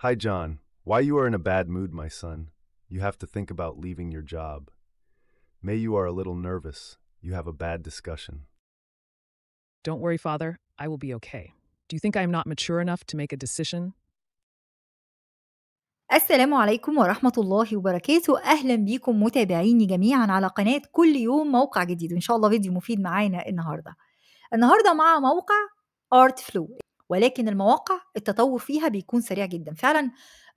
Hi, John. Why you are in a bad mood, my son. You have to think about leaving your job. May you are a little nervous. You have a bad discussion. Don't worry, Father. I will be okay. Do you think I am not mature enough to make a decision? السلام عليكم ورحمة الله وبركاته أهلا بيكم متابعيني جميعا على قناة كل يوم موقع جديد إن شاء الله فيديو مفيد معانا النهاردة النهاردة مع موقع Art Flow ولكن المواقع التطور فيها بيكون سريع جدا فعلا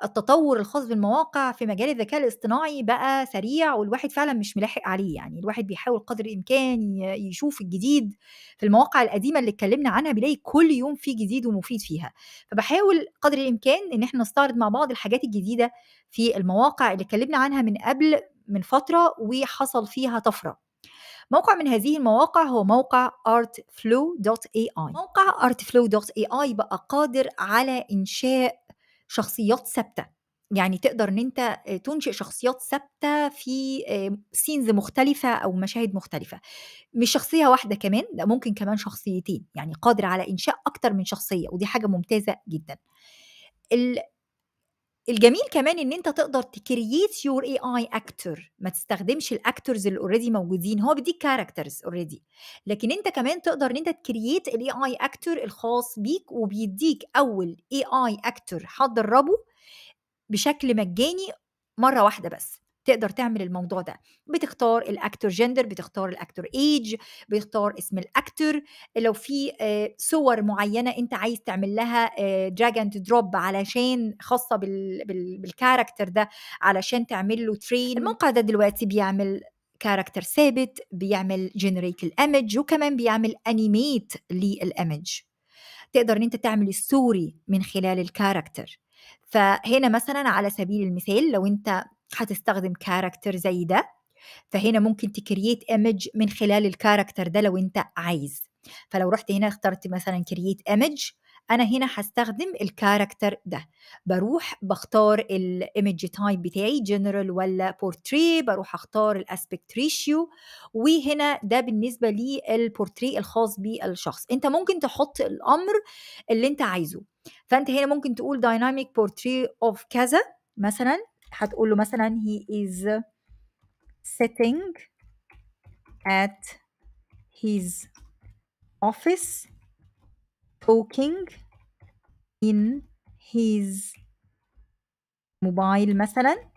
التطور الخاص بالمواقع في مجال الذكاء الاصطناعي بقى سريع والواحد فعلا مش ملاحق عليه يعني الواحد بيحاول قدر الامكان يشوف الجديد في المواقع القديمه اللي اتكلمنا عنها بيلاقي كل يوم في جديد ومفيد فيها فبحاول قدر الامكان ان احنا نستعرض مع بعض الحاجات الجديده في المواقع اللي اتكلمنا عنها من قبل من فتره وحصل فيها طفره موقع من هذه المواقع هو موقع artflow.ai موقع artflow.ai بقى قادر على إنشاء شخصيات ثابته يعني تقدر ان انت آه، تنشئ شخصيات ثابته في سينز مختلفه او مشاهد مختلفه مش شخصيه واحده كمان ده ممكن كمان شخصيتين يعني قادر على انشاء اكتر من شخصيه ودي حاجه ممتازه جدا الجميل كمان ان انت تقدر تكرييت يور اي اي اكتر ما تستخدمش الاكترز اللي اوريدي موجودين هو بيديك كاركترز اوريدي لكن انت كمان تقدر ان انت تكرييت الاي اي اكتر الخاص بيك وبيديك اول اي اي اكتر هتدربه بشكل مجاني مره واحده بس تقدر تعمل الموضوع ده بتختار الاكتور جندر بتختار الاكتور ايج بتختار اسم الاكتور لو في آه، صور معينه انت عايز تعمل لها دراج اند دروب علشان خاصه بالكاركتر ده علشان تعمل له ترين الموقع ده دلوقتي بيعمل كاركتر ثابت بيعمل جنريت الايمج وكمان بيعمل انيميت للايمج تقدر ان انت تعمل ستوري من خلال الكاركتر فهنا مثلا على سبيل المثال لو انت حتستخدم كاركتر زي ده فهنا ممكن تكريت ايمج من خلال الكاركتر ده لو انت عايز فلو رحت هنا اخترت مثلا كرييت ايمج انا هنا هستخدم الكاركتر ده بروح بختار الايمج تايب بتاعي جنرال ولا بورتري بروح اختار الاسبكت ريشيو وهنا ده بالنسبه للبورتري الخاص بالشخص انت ممكن تحط الامر اللي انت عايزه فانت هنا ممكن تقول دايناميك بورتري اوف كذا مثلا هتقول له مثلا he is sitting at his office talking in his موبايل مثلا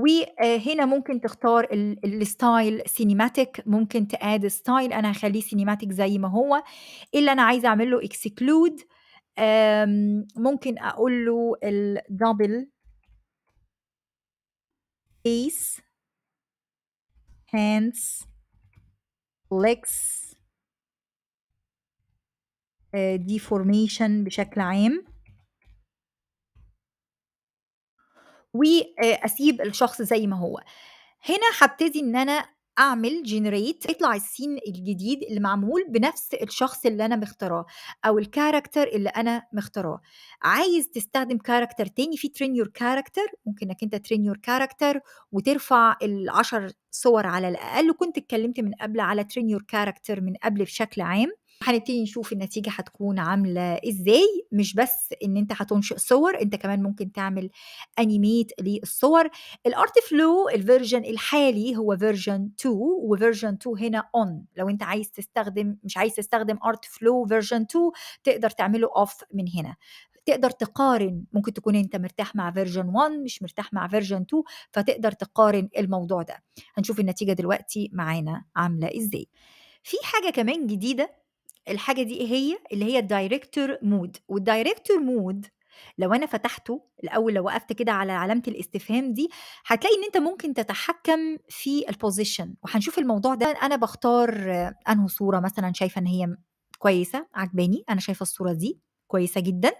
وهنا آه، ممكن تختار الستايل سينيماتيك ممكن تاد ستايل انا هخليه سينيماتيك زي ما هو إيه اللي انا عايزه اعمل له اكسكلود آمم، ممكن اقول له الدبل face hands legs فورميشن آه، بشكل عام واسيب آه، الشخص زي ما هو هنا هبتدي ان انا اعمل جنريت يطلع السين الجديد اللي معمول بنفس الشخص اللي انا مختاراه او الكاركتر اللي انا مختاراه عايز تستخدم كاركتر تاني في ترين يور كاركتر ممكن انك انت ترين يور كاركتر وترفع العشر صور على الاقل وكنت اتكلمت من قبل على ترين يور كاركتر من قبل بشكل عام هنبتدي نشوف النتيجه هتكون عامله ازاي مش بس ان انت هتنشئ صور انت كمان ممكن تعمل انيميت للصور الارت فلو الفيرجن الحالي هو فيرجن 2 وفيرجن 2 هنا اون لو انت عايز تستخدم مش عايز تستخدم ارت فلو فيرجن 2 تقدر تعمله اوف من هنا تقدر تقارن ممكن تكون انت مرتاح مع فيرجن 1 مش مرتاح مع فيرجن 2 فتقدر تقارن الموضوع ده هنشوف النتيجه دلوقتي معانا عامله ازاي في حاجه كمان جديده الحاجه دي ايه هي اللي هي الدايركتور مود والدايركتور مود لو انا فتحته الاول لو وقفت كده على علامه الاستفهام دي هتلاقي ان انت ممكن تتحكم في البوزيشن وهنشوف الموضوع ده انا بختار انه صوره مثلا شايفه ان هي كويسه عجباني انا شايفه الصوره دي كويسه جدا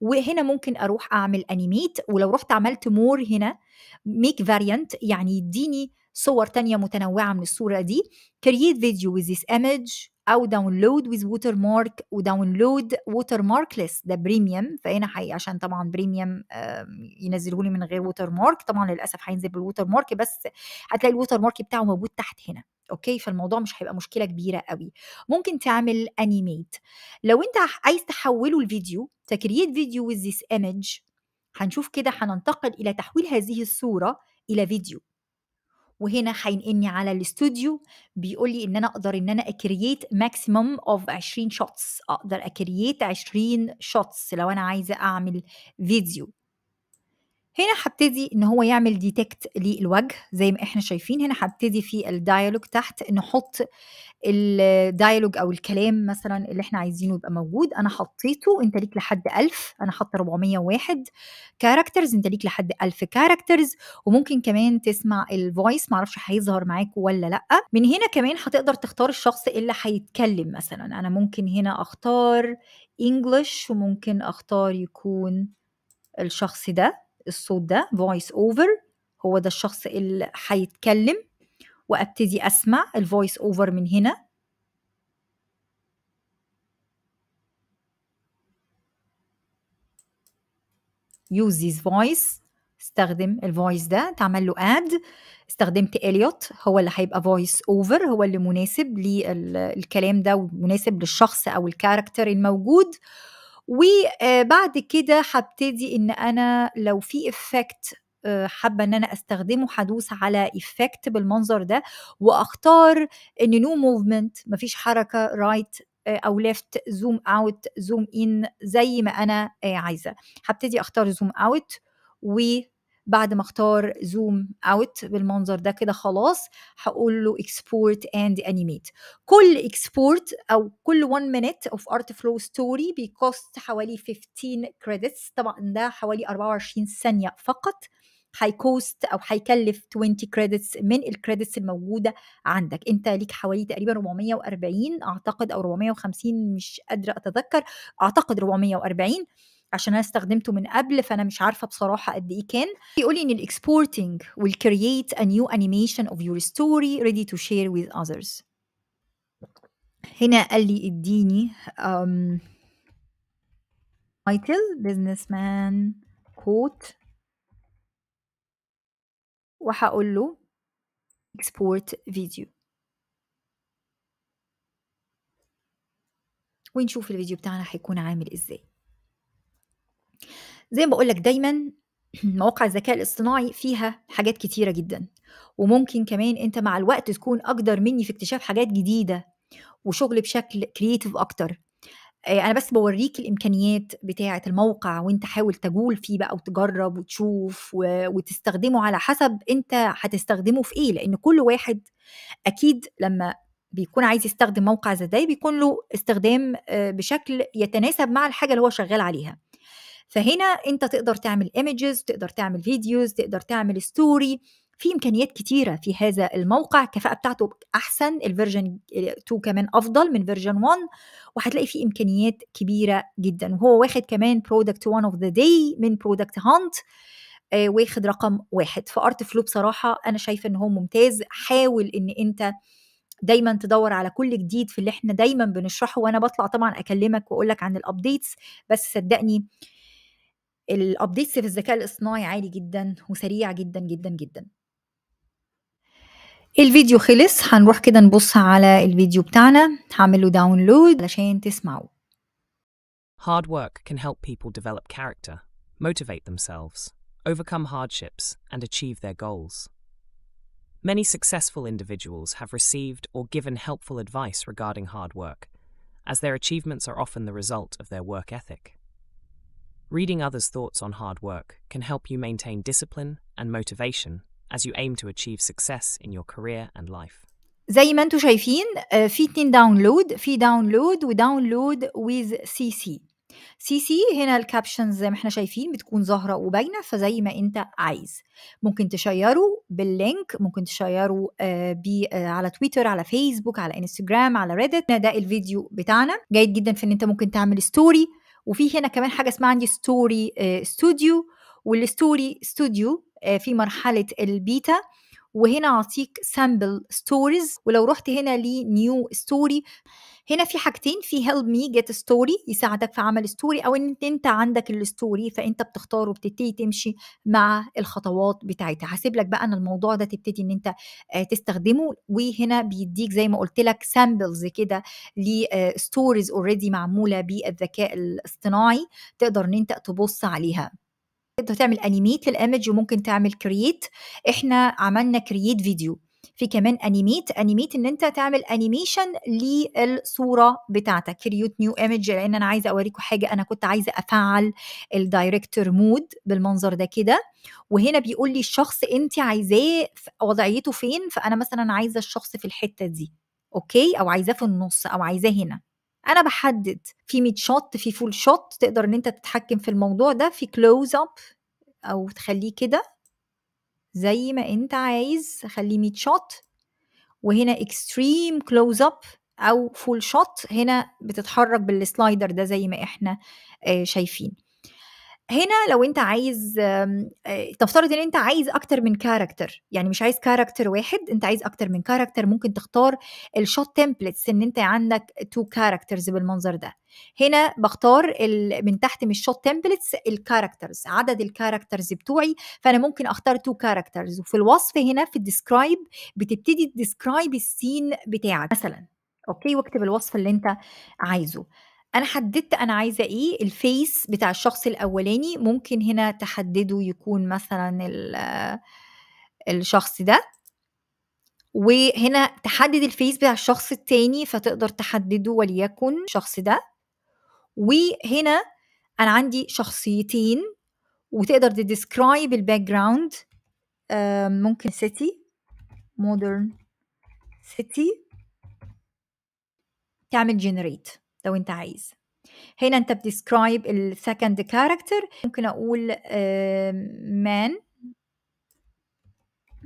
وهنا ممكن اروح اعمل انيميت ولو رحت عملت مور هنا ميك فاريانت يعني يديني صور تانية متنوعة من الصورة دي create video with this image أو download with watermark وداونلود watermark list ده بريميوم فهنا حي عشان طبعا بريميوم لي من غير watermark طبعا للأسف هينزل بالwatermark بس هتلاقي الwatermark بتاعه موجود تحت هنا اوكي فالموضوع مش هيبقى مشكله كبيره قوي ممكن تعمل انيميت لو انت عايز تحوله لفيديو تكريت فيديو with this image هنشوف كده هننتقل الى تحويل هذه الصوره الى فيديو وهنا هينقلني على الاستوديو بيقول لي ان انا اقدر ان انا اكرييت ماكسيمم اوف 20 شوتس اقدر اكرييت 20 شوتس لو انا عايزه اعمل فيديو هنا هبتدي ان هو يعمل ديتكت للوجه زي ما احنا شايفين هنا هبتدي في الدايلوج تحت نحط الدايلوج او الكلام مثلا اللي احنا عايزينه يبقى موجود انا حطيته انت ليك لحد 1000 انا حاطه 401 كاركترز انت ليك لحد 1000 كاركترز وممكن كمان تسمع الفويس معرفش هيظهر معاك ولا لا من هنا كمان هتقدر تختار الشخص اللي هيتكلم مثلا انا ممكن هنا اختار انجلش وممكن اختار يكون الشخص ده الصوت ده فويس اوفر هو ده الشخص اللي هيتكلم وابتدي اسمع الفويس اوفر من هنا use this voice استخدم الفويس ده تعمل له اد استخدمت اليوت هو اللي هيبقى فويس اوفر هو اللي مناسب للكلام ده ومناسب للشخص او الكاركتر الموجود وبعد آه، كده هبتدي ان انا لو في افكت آه، حابه ان انا استخدمه هدوس على افكت بالمنظر ده واختار ان نو موفمنت مفيش حركه رايت right آه، او ليفت زوم اوت زوم ان زي ما انا عايزه هبتدي اختار زوم اوت و بعد ما اختار زوم اوت بالمنظر ده كده خلاص هقول له اكسبورت اند انيميت كل اكسبورت او كل 1 مينيت اوف ارت فلو ستوري بيكوست حوالي 15 كريدتس طبعا ده حوالي 24 ثانيه فقط هيكوست او هيكلف 20 كريدتس من الكريدتس الموجوده عندك انت ليك حوالي تقريبا 440 اعتقد او 450 مش قادره اتذكر اعتقد 440 عشان انا استخدمته من قبل فانا مش عارفه بصراحه قد ايه كان بيقول لي ان الاكسبورتنج will create a new animation of your story ready to share with others هنا قال لي اديني تايتل بزنس مان كوت وهقول له export video ونشوف الفيديو بتاعنا هيكون عامل ازاي زي ما بقول لك دايما مواقع الذكاء الاصطناعي فيها حاجات كتيرة جدا وممكن كمان انت مع الوقت تكون اقدر مني في اكتشاف حاجات جديدة وشغل بشكل كرييتيف اكتر آه، انا بس بوريك الامكانيات بتاعه الموقع وانت حاول تجول فيه بقى وتجرب وتشوف وتستخدمه على حسب انت هتستخدمه في ايه لان كل واحد اكيد لما بيكون عايز يستخدم موقع زي ده بيكون له استخدام آه، بشكل يتناسب مع الحاجه اللي هو شغال عليها فهنا انت تقدر تعمل ايمجز تقدر تعمل فيديوز تقدر تعمل ستوري في امكانيات كتيره في هذا الموقع الكفاءه بتاعته احسن الفيرجن 2 كمان افضل من فيرجن 1 وهتلاقي فيه امكانيات كبيره جدا وهو واخد كمان برودكت 1 اوف ذا داي من برودكت هانت آه، واخد رقم واحد فارت فلو بصراحه انا شايفه ان هو ممتاز حاول ان انت دايما تدور على كل جديد في اللي احنا دايما بنشرحه وانا بطلع طبعا اكلمك واقول لك عن الابديتس بس صدقني الابديتس في الذكاء الاصطناعي عالي جدا وسريع جدا جدا جدا الفيديو خلص هنروح كده نبص على الفيديو بتاعنا هعمل له داونلود علشان تسمعوه Hard work can help people develop character, motivate themselves, overcome hardships, and achieve their goals. Many successful individuals have received or given helpful advice regarding hard work, as their achievements are often the result of their work ethic. Reading others' thoughts on hard work can help you maintain discipline and motivation as you aim to achieve success in your career and life. زي ما انتم شايفين آه، في اتنين داونلود في داونلود وداونلود ويز سي سي سي سي هنا الكابشنز زي ما احنا شايفين بتكون ظاهره وباينه فزي ما انت عايز ممكن تشيره باللينك ممكن تشيره آه، آه، على تويتر على فيسبوك على انستجرام على ريدت ده الفيديو بتاعنا جيد جدا في ان انت ممكن تعمل ستوري وفي هنا كمان حاجه اسمها عندي ستوري ستوديو والستوري ستوديو في مرحله البيتا وهنا اعطيك سامبل ستوريز ولو رحت هنا لنيو ستوري هنا في حاجتين في هيلب مي جيت ستوري يساعدك في عمل ستوري او ان انت عندك الستوري فانت بتختار وبتبتدي تمشي مع الخطوات بتاعتها هسيب لك بقى ان الموضوع ده تبتدي ان انت آه، تستخدمه وهنا بيديك زي ما قلت لك سامبلز كده لستوريز اوريدي آه، معموله بالذكاء الاصطناعي تقدر ان انت تبص عليها تقدر تعمل انيميت للايمج وممكن تعمل كرييت احنا عملنا كرييت فيديو في كمان انيميت انيميت ان انت تعمل انيميشن للصوره بتاعتك كريوت نيو ايمج لان انا عايزه اوريكم حاجه انا كنت عايزه افعل الدايركتور مود بالمنظر ده كده وهنا بيقول لي الشخص انت عايزاه وضعيته فين فانا مثلا عايزه الشخص في الحته دي اوكي او عايزاه في النص او عايزاه هنا انا بحدد في ميد شوت في فول شوت تقدر ان انت تتحكم في الموضوع ده في كلوز اب او تخليه كده زي ما انت عايز خليه 100 شوت وهنا اكستريم كلوز اب او فول شوت هنا بتتحرك بالسلايدر ده زي ما احنا آه، شايفين هنا لو انت عايز آه، تفترض ان انت عايز اكتر من كاركتر يعني مش عايز كاركتر واحد انت عايز اكتر من كاركتر ممكن تختار الشوت تمبلتس ان انت عندك تو كاركترز بالمنظر ده هنا بختار من تحت من الشوت تمبلتس الكاركترز عدد الكاركترز بتوعي فانا ممكن اختار تو كاركترز وفي الوصف هنا في الديسكرايب بتبتدي تديسكرايب السين بتاعك مثلا اوكي واكتب الوصف اللي انت عايزه انا حددت انا عايزه ايه الفيس بتاع الشخص الاولاني ممكن هنا تحدده يكون مثلا الشخص ده وهنا تحدد الفيس بتاع الشخص التاني فتقدر تحدده وليكن الشخص ده وهنا انا عندي شخصيتين وتقدر تديسكرايب الباك آه، جراوند ممكن سيتي مودرن سيتي تعمل جنريت لو انت عايز هنا انت بتسكرايب السكند كاركتر ممكن اقول man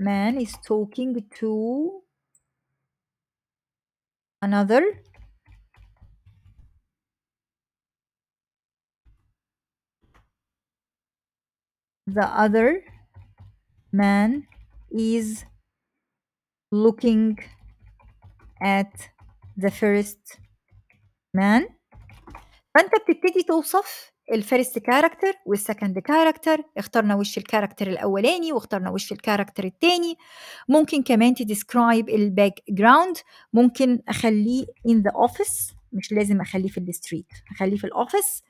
man is talking to another the other man is looking at the first مان فانت بتبتدي توصف الفيرست كاركتر والسكند كاركتر اخترنا وش الكاركتر الاولاني واخترنا وش الكاركتر الثاني ممكن كمان تديسكرايب الباك جراوند ممكن اخليه in the office مش لازم اخليه في الستريت اخليه في الاوفيس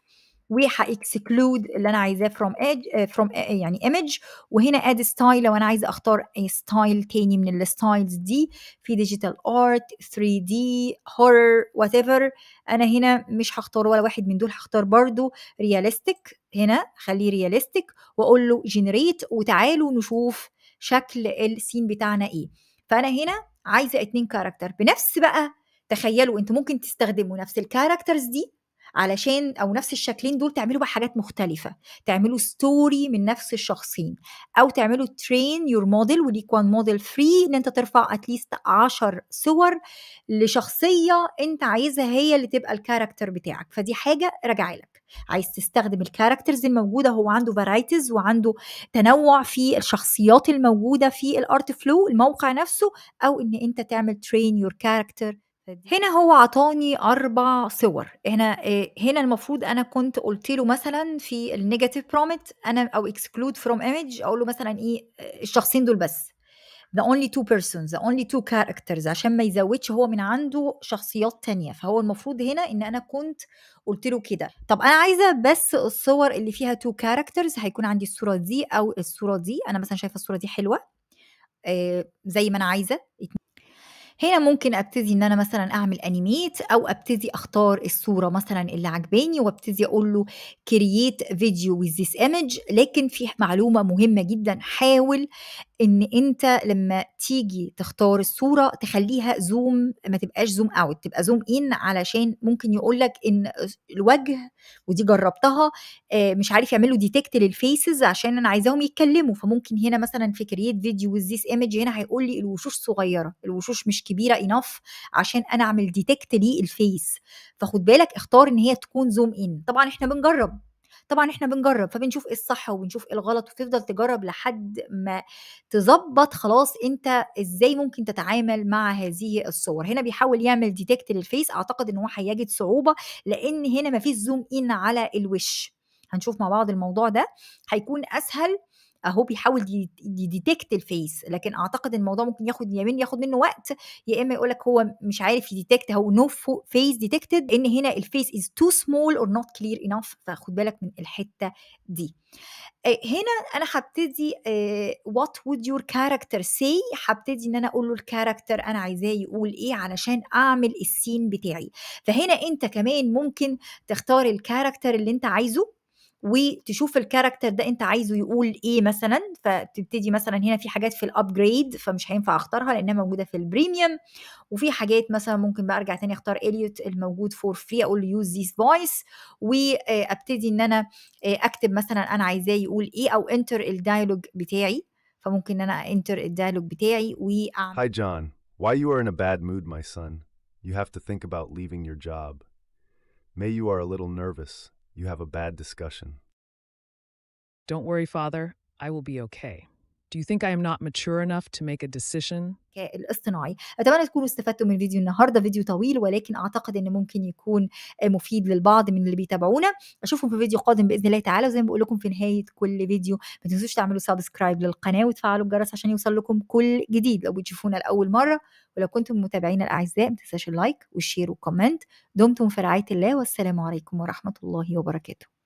وهاكسكلود اللي انا عايزاه فروم ايج فروم يعني ايمج وهنا اد ستايل لو انا عايزه اختار ستايل تاني من الستايلز دي في ديجيتال ارت 3 دي هورر وات ايفر انا هنا مش هختار ولا واحد من دول هختار برضو رياليستيك هنا خليه رياليستيك واقول له جنريت وتعالوا نشوف شكل السين بتاعنا ايه فانا هنا عايزه اتنين كاركتر بنفس بقى تخيلوا انتوا ممكن تستخدموا نفس الكاركترز دي علشان او نفس الشكلين دول تعملوا بقى حاجات مختلفه تعملوا ستوري من نفس الشخصين او تعملوا ترين يور موديل وليك وان موديل فري ان انت ترفع اتليست 10 صور لشخصيه انت عايزها هي اللي تبقى الكاركتر بتاعك فدي حاجه راجعه لك عايز تستخدم الكاركترز الموجوده هو عنده فرايتيز وعنده تنوع في الشخصيات الموجوده في الارت فلو الموقع نفسه او ان انت تعمل ترين يور كاركتر هنا هو عطاني أربع صور هنا إيه هنا المفروض أنا كنت قلت له مثلا في النيجاتيف برومت أنا أو اكسكلود فروم ايمج أقول له مثلا إيه آه، الشخصين دول بس the only two persons the only two characters عشان ما يزودش هو من عنده شخصيات تانية فهو المفروض هنا ان انا كنت قلت له كده طب انا عايزه بس الصور اللي فيها two characters هيكون عندي الصوره دي او الصوره دي انا مثلا شايفه الصوره دي حلوه آه زي ما انا عايزه هنا ممكن ابتدي ان انا مثلا اعمل انيميت او ابتدي اختار الصوره مثلا اللي عجباني وابتدي اقول له كرييت فيديو with this image لكن في معلومه مهمه جدا حاول ان انت لما تيجي تختار الصوره تخليها زوم ما تبقاش زوم اوت تبقى زوم ان علشان ممكن يقول لك ان الوجه ودي جربتها آه، مش عارف يعملوا ديتكت للفيسز عشان انا عايزاهم يتكلموا فممكن هنا مثلا في كرييت فيديو with this image هنا هيقول لي الوشوش صغيره الوشوش مش كبيره انف عشان انا اعمل ديتكت للفيس فخد بالك اختار ان هي تكون زوم ان طبعا احنا بنجرب طبعا احنا بنجرب فبنشوف ايه الصح وبنشوف ايه الغلط وتفضل تجرب لحد ما تظبط خلاص انت ازاي ممكن تتعامل مع هذه الصور هنا بيحاول يعمل ديتكت للفيس اعتقد ان هو هيجد صعوبه لان هنا مفيش زوم ان على الوش هنشوف مع بعض الموضوع ده هيكون اسهل اهو بيحاول يديتكت الفيس لكن اعتقد الموضوع ممكن ياخد يا من ياخد منه وقت يا اما يقول لك هو مش عارف يديتكت هو نو فيس ديتكتد ان هنا الفيس از تو سمول اور نوت كلير انف فخد بالك من الحته دي هنا انا هبتدي وات وود يور كاركتر سي هبتدي ان انا اقول له الكاركتر انا عايزاه يقول ايه علشان اعمل السين بتاعي فهنا انت كمان ممكن تختار الكاركتر اللي انت عايزه وتشوف الكاركتر ده انت عايزه يقول ايه مثلا فتبتدي مثلا هنا في حاجات في الابجريد فمش هينفع اختارها لانها موجوده في البريميوم وفي حاجات مثلا ممكن بقى ارجع تاني اختار اليوت الموجود فور فري اقول يوز ذيس فويس وابتدي ان انا آه، اكتب مثلا انا عايزاه يقول ايه او انتر الدايلوج بتاعي فممكن ان انا انتر الدايلوج بتاعي واعمل هاي جون why you are in a bad mood my son? You have to think about leaving your job. May you are a little nervous. You have a bad discussion. Don't worry, Father. I will be okay. Do you think I am not mature enough to make a decision? الاصطناعي اتمنى تكونوا استفدتوا من فيديو النهارده فيديو طويل ولكن اعتقد ان ممكن يكون آه، مفيد للبعض من اللي بيتابعونا اشوفكم في فيديو قادم باذن الله تعالى وزي ما بقول لكم في نهايه كل فيديو ما تنسوش تعملوا سبسكرايب للقناه وتفعلوا الجرس عشان يوصل لكم كل جديد لو بتشوفونا لاول مره ولو كنتم متابعينا الاعزاء ما تنساش اللايك والشير والكومنت دمتم في رعايه الله والسلام عليكم ورحمه الله وبركاته